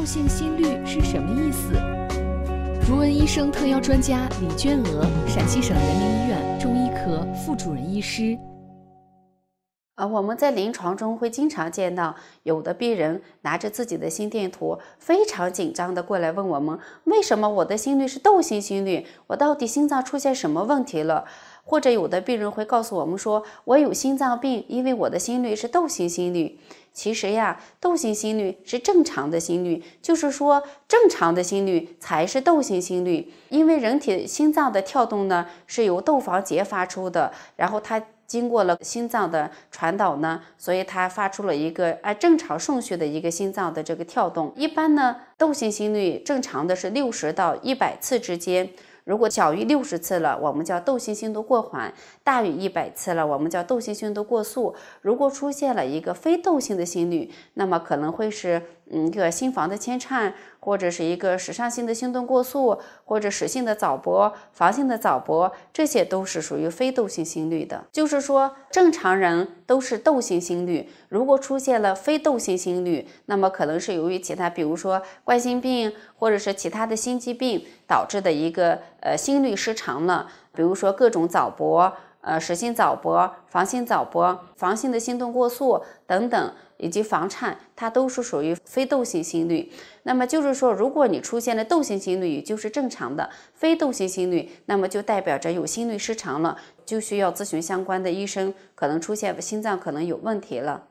窦性心律是什么意思？如文医生特邀专家李娟娥，陕西省人民医院中医科副主任医师。啊，我们在临床中会经常见到，有的病人拿着自己的心电图，非常紧张的过来问我们，为什么我的心率是窦性心律？我到底心脏出现什么问题了？或者有的病人会告诉我们说，我有心脏病，因为我的心率是窦性心率。其实呀，窦性心率是正常的心率，就是说正常的心率才是窦性心率。因为人体心脏的跳动呢是由窦房结发出的，然后它经过了心脏的传导呢，所以它发出了一个按正常顺序的一个心脏的这个跳动。一般呢，窦性心率正常的是六十到一百次之间。如果小于六十次了，我们叫窦性心动过缓；大于一百次了，我们叫窦性心动过速。如果出现了一个非窦性的心率，那么可能会是。嗯，一个心房的牵颤，或者是一个时尚性的心动过速，或者室性的早搏、房性的早搏，这些都是属于非窦性心律的。就是说，正常人都是窦性心律，如果出现了非窦性心律，那么可能是由于其他，比如说冠心病或者是其他的心肌病导致的一个呃心律失常了。比如说各种早搏，呃，室性早搏、房性早搏、房性的心动过速等等，以及房颤，它都是属于非窦性心律。那么就是说，如果你出现了窦性心律，也就是正常的；非窦性心律，那么就代表着有心律失常了，就需要咨询相关的医生，可能出现心脏可能有问题了。